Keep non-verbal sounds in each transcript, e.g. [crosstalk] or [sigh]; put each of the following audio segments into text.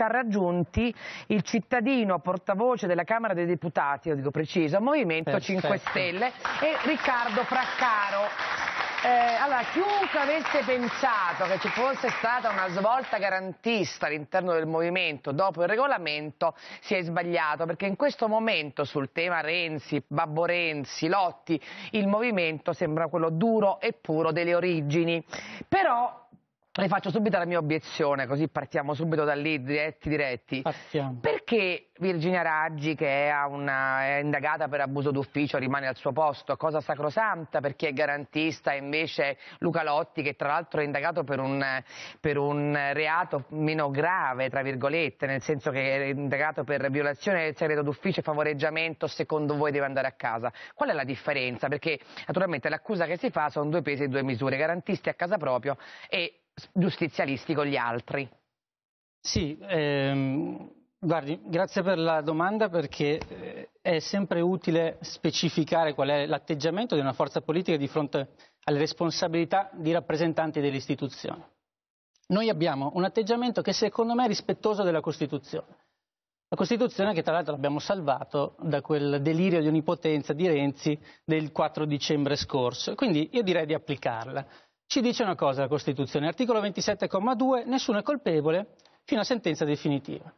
ci ha raggiunti il cittadino portavoce della Camera dei Deputati, lo dico preciso, Movimento Perfetto. 5 Stelle e Riccardo Fraccaro. Eh, allora, chiunque avesse pensato che ci fosse stata una svolta garantista all'interno del movimento dopo il regolamento si è sbagliato, perché in questo momento sul tema Renzi, Babbo Renzi, Lotti, il movimento sembra quello duro e puro delle origini. Però le faccio subito la mia obiezione, così partiamo subito da lì, diretti, diretti. Partiamo. Perché Virginia Raggi, che è, una, è, indagata per abuso d'ufficio, rimane al suo posto? Cosa sacrosanta per chi è garantista, invece Luca Lotti, che tra l'altro è indagato per un, per un, reato meno grave, tra virgolette, nel senso che è indagato per violazione del segreto d'ufficio e favoreggiamento, secondo voi deve andare a casa. Qual è la differenza? Perché naturalmente l'accusa che si fa sono due pesi e due misure, garantisti a casa proprio e giustizialisti con gli altri. Sì, ehm, guardi, grazie per la domanda perché eh, è sempre utile specificare qual è l'atteggiamento di una forza politica di fronte alle responsabilità di rappresentanti delle istituzioni. Noi abbiamo un atteggiamento che secondo me è rispettoso della Costituzione. La Costituzione che tra l'altro l'abbiamo salvato da quel delirio di onnipotenza di Renzi del 4 dicembre scorso. Quindi io direi di applicarla. Ci dice una cosa la Costituzione, articolo 27,2, nessuno è colpevole fino a sentenza definitiva.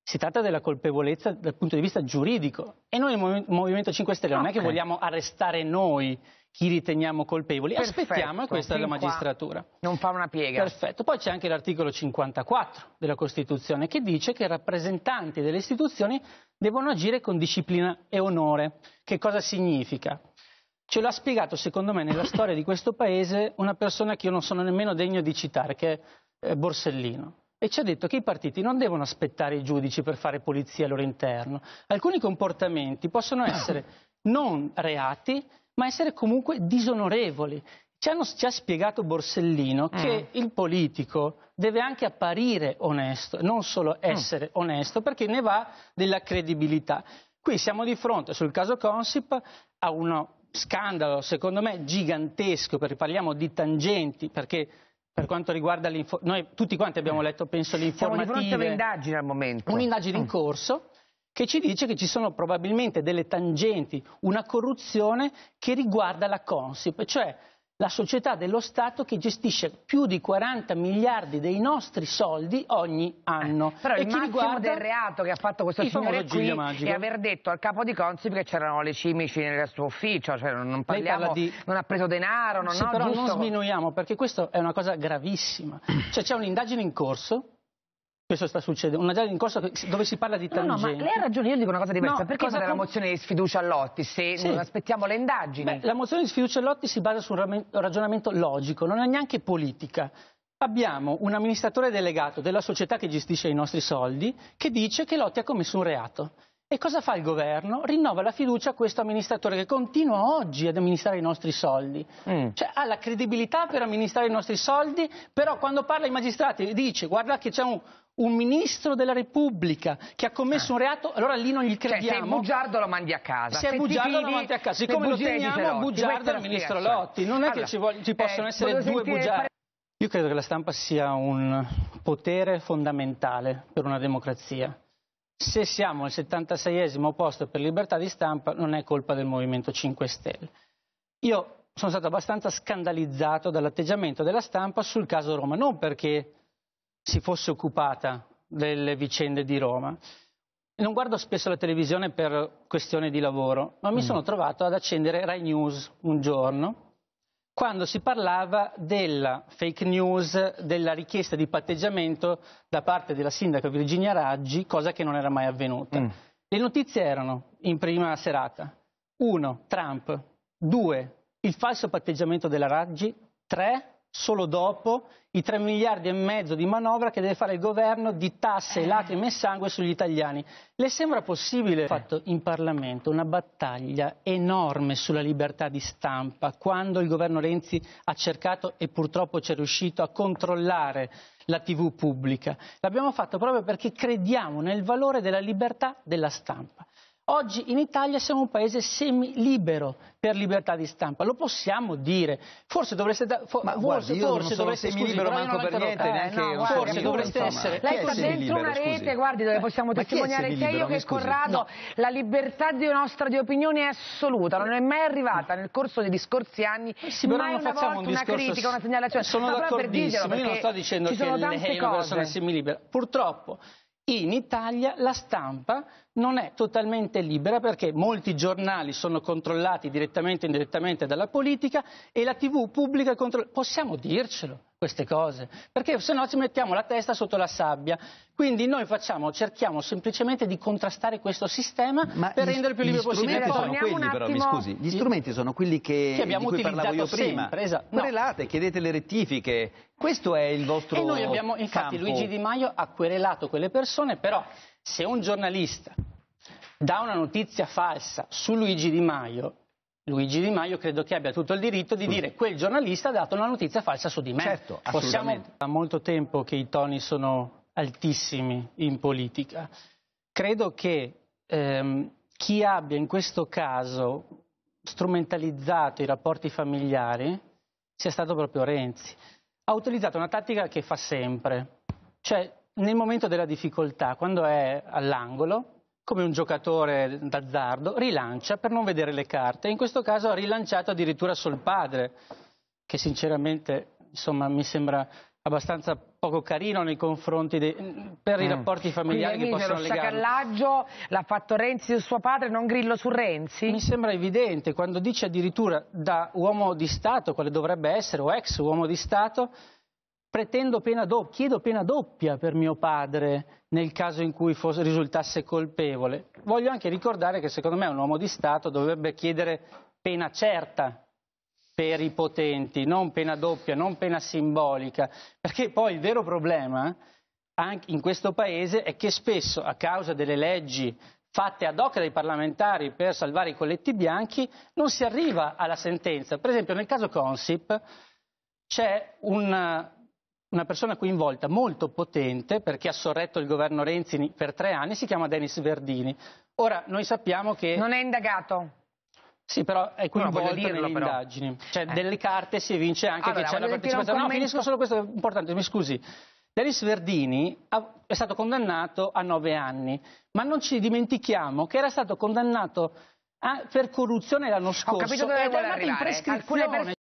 Si tratta della colpevolezza dal punto di vista giuridico e noi il Movimento 5 Stelle okay. non è che vogliamo arrestare noi chi riteniamo colpevoli, Perfetto, aspettiamo e questa è la magistratura. Non fa una piega. Perfetto, poi c'è anche l'articolo 54 della Costituzione che dice che i rappresentanti delle istituzioni devono agire con disciplina e onore. Che cosa significa? Ce l'ha spiegato, secondo me, nella storia di questo paese una persona che io non sono nemmeno degno di citare, che è Borsellino. E ci ha detto che i partiti non devono aspettare i giudici per fare polizia al loro interno. Alcuni comportamenti possono essere [coughs] non reati, ma essere comunque disonorevoli. Ci, hanno, ci ha spiegato Borsellino eh. che il politico deve anche apparire onesto, non solo mm. essere onesto, perché ne va della credibilità. Qui siamo di fronte, sul caso Consip, a uno scandalo, secondo me, gigantesco, perché parliamo di tangenti, perché per quanto riguarda l'informazione, noi tutti quanti abbiamo letto, penso, l'informativa. Siamo di fronte un'indagine al momento. Un'indagine in mm. corso che ci dice che ci sono probabilmente delle tangenti, una corruzione che riguarda la Consip, cioè la società dello Stato che gestisce più di 40 miliardi dei nostri soldi ogni eh, anno. Eh, però e il massimo del reato che ha fatto questo signore qui magico. è aver detto al capo di Consip che c'erano le cimici nel suo ufficio, cioè non, parliamo, di... non ha preso denaro, non, sì, no, però giusto... non sminuiamo perché questa è una cosa gravissima. Cioè c'è un'indagine in corso questo sta succedendo, una giornata in corso dove si parla di tangenti. No, no, ma lei ha ragione, io dico una cosa diversa, no, perché cosa fare con... la mozione di sfiducia a Lotti se sì. non aspettiamo le indagini? Beh, la mozione di sfiducia a Lotti si basa su un ragionamento logico, non è neanche politica. Abbiamo un amministratore delegato della società che gestisce i nostri soldi che dice che Lotti ha commesso un reato. E cosa fa il governo? Rinnova la fiducia a questo amministratore che continua oggi ad amministrare i nostri soldi. Mm. Cioè ha la credibilità per amministrare i nostri soldi, però quando parla ai magistrati dice guarda che c'è un, un ministro della Repubblica che ha commesso ah. un reato, allora lì non gli crediamo. Cioè, se è bugiardo lo mandi a casa. Se, è bugiardo lo mandi a casa. Siccome lo teniamo bugiardo il ministro Lotti. Non è allora, che ci, ci possono eh, essere due sentire... bugiardi. Io credo che la stampa sia un potere fondamentale per una democrazia. Se siamo al 76esimo posto per libertà di stampa non è colpa del Movimento 5 Stelle. Io sono stato abbastanza scandalizzato dall'atteggiamento della stampa sul caso Roma, non perché si fosse occupata delle vicende di Roma. Non guardo spesso la televisione per questione di lavoro, ma mi mm. sono trovato ad accendere Rai News un giorno quando si parlava della fake news, della richiesta di patteggiamento da parte della sindaca Virginia Raggi, cosa che non era mai avvenuta. Mm. Le notizie erano, in prima serata, 1. Trump, 2. Il falso patteggiamento della Raggi, 3 solo dopo i 3 miliardi e mezzo di manovra che deve fare il governo di tasse, eh. lacrime e sangue sugli italiani. Le sembra possibile? fatto in Parlamento una battaglia enorme sulla libertà di stampa quando il governo Renzi ha cercato e purtroppo ci è riuscito a controllare la TV pubblica. L'abbiamo fatto proprio perché crediamo nel valore della libertà della stampa. Oggi in Italia siamo un paese semi-libero per libertà di stampa, lo possiamo dire. Forse dovreste... Da, fo, ma forse, guarda, forse dovreste... Semi-libero manco per niente, neanche eh, no, guarda, Forse dovreste insomma, essere... Lei sta dentro una rete, scusi. guardi, dove possiamo ma testimoniare sia io che Corrado. No. La libertà di nostra di opinione è assoluta, non è mai arrivata nel corso degli scorsi anni. Sì, mai una volta un una critica, una segnalazione. Sono d'accordissimo, per io non sto dicendo che lei è una persona semi-libera. Purtroppo... In Italia la stampa non è totalmente libera perché molti giornali sono controllati direttamente e indirettamente dalla politica e la TV pubblica è controllata. Possiamo dircelo, queste cose, perché se no ci mettiamo la testa sotto la sabbia. Quindi noi facciamo, cerchiamo semplicemente di contrastare questo sistema Ma per renderlo più libero possibile. Poi, sono quelli, attimo... però, mi scusi, gli strumenti sono quelli che, che abbiamo di cui parlavo io prima. Sempre, esatto. No. Querelate, chiedete le rettifiche, questo è il vostro E noi abbiamo, infatti campo. Luigi Di Maio ha querelato quelle persone, però se un giornalista dà una notizia falsa su Luigi Di Maio, Luigi Di Maio credo che abbia tutto il diritto di dire quel giornalista ha dato una notizia falsa su di me. Certo, Possiamo... Da molto tempo che i toni sono altissimi in politica. Credo che ehm, chi abbia in questo caso strumentalizzato i rapporti familiari sia stato proprio Renzi. Ha utilizzato una tattica che fa sempre, cioè nel momento della difficoltà, quando è all'angolo, come un giocatore d'azzardo, rilancia per non vedere le carte. In questo caso ha rilanciato addirittura sul padre, che sinceramente insomma, mi sembra abbastanza poco carino nei confronti dei, per mm. i rapporti familiari Quindi, che possono legare. sciacallaggio l'ha fatto Renzi sul suo padre, non Grillo su Renzi? Mi sembra evidente, quando dice addirittura da uomo di Stato, quale dovrebbe essere, o ex uomo di Stato, pretendo pena do- chiedo pena doppia per mio padre nel caso in cui fosse, risultasse colpevole. Voglio anche ricordare che secondo me un uomo di Stato dovrebbe chiedere pena certa per i potenti, non pena doppia, non pena simbolica, perché poi il vero problema anche in questo Paese è che spesso a causa delle leggi fatte ad hoc dai parlamentari per salvare i colletti bianchi non si arriva alla sentenza. Per esempio nel caso Consip c'è un, una persona coinvolta molto potente perché ha sorretto il governo Renzi per tre anni, si chiama Denis Verdini. Ora, noi sappiamo che... Non è indagato? Sì, però è coinvolto no, dirlo, nelle però. indagini. Cioè, eh. delle carte si evince anche allora, che c'è la partecipazione. No, finisco solo questo, è importante, mi scusi. Denis Verdini è stato condannato a nove anni, ma non ci dimentichiamo che era stato condannato a, per corruzione l'anno scorso. Ho capito dove vuole arrivare.